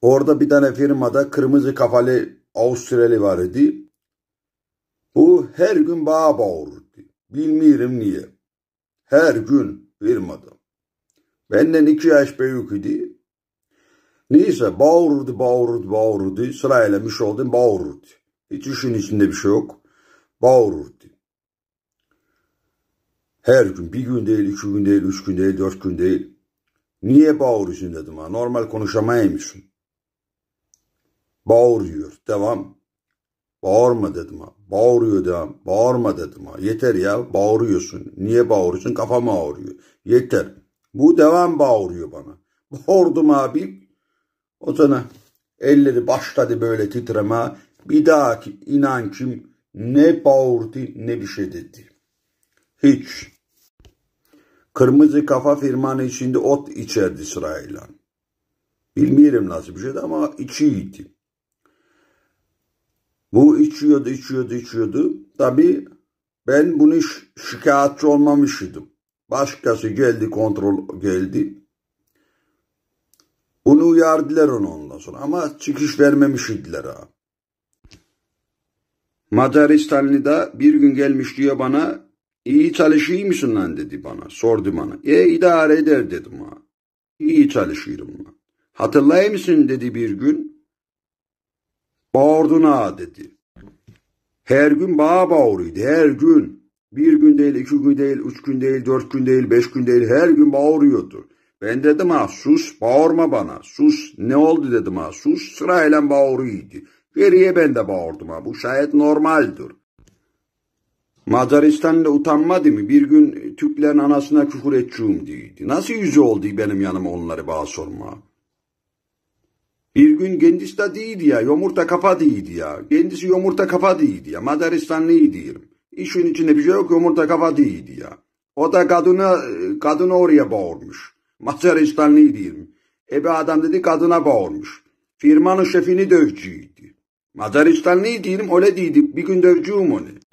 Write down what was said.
Orada bir tane firmada kırmızı kafalı Avustrali var idi. Bu her gün bana bağırırdı. Bilmiyorum niye. Her gün firmada. Benden iki yaş büyük idi. Neyse bağırırdı, bağırırdı, bağırırdı. Sırayla müş şey oldum, bağırırdı. Hiç işin içinde bir şey yok. Bağırırdı. Her gün, bir gün değil, iki gün değil, üç gün değil, dört gün değil. Niye bağırıyorsun dedim ha. Normal konuşamaymışsın. Bağırıyor. Devam. Bağırma dedim ha. Bağırıyor devam. Bağırma dedim ha. Yeter ya bağırıyorsun. Niye bağırıyorsun? Kafam ağrıyor. Yeter. Bu devam bağırıyor bana. Bağırdım abi. O sana elleri başladı böyle titreme. Bir daha ki inan kim ne bağırdı ne bir şey dedi. Hiç. Kırmızı kafa firmanı içinde ot içerdi sırayla. Bilmiyorum nasıl bir şeydi ama içiydi. Bu içiyordu, içiyordu, içiyordu. Tabii ben bunu şikayetçi olmamış Başkası geldi, kontrol geldi. Onu uyardılar onu ondan sonra ama çıkış vermemiş ha. ha. Macaristanlı'da bir gün gelmiş diyor bana iyi çalışıyor musun lan dedi bana sordu bana. E idare eder dedim ha. İyi çalışıyorum lan. Hatırlayır mısın dedi bir gün Bağırdına dedi. Her gün bağ bağırıyordu her gün. Bir gün değil, iki gün değil, üç gün değil, dört gün değil, beş gün değil her gün bağırıyordu. Ben dedim ha sus bağırma bana sus ne oldu dedim ha sus sırayla bağırıyordu. Geriye ben de bağırdım ha bu şayet normaldir. Macaristan'da utanmadı mı? Bir gün Türklerin anasına küfür edeceğim diyordu. Nasıl yüzü oldu benim yanıma onları bağ sorma. Bir gün kendisi de değildi ya, yumurta kafa değildi ya. Kendisi yumurta kafa değildi ya, madaristanlıyı diyelim. İşin içinde bir şey yok, yumurta kafa değildi ya. O da kadına, kadını oraya bağırmış. Madaristanlıydı diyelim. Ebe adam dedi kadına bağırmış. Firmanın şefini dövcüydü. Madaristanlıydı diyelim, öyle değildi. Bir gün dövcüyüm ne.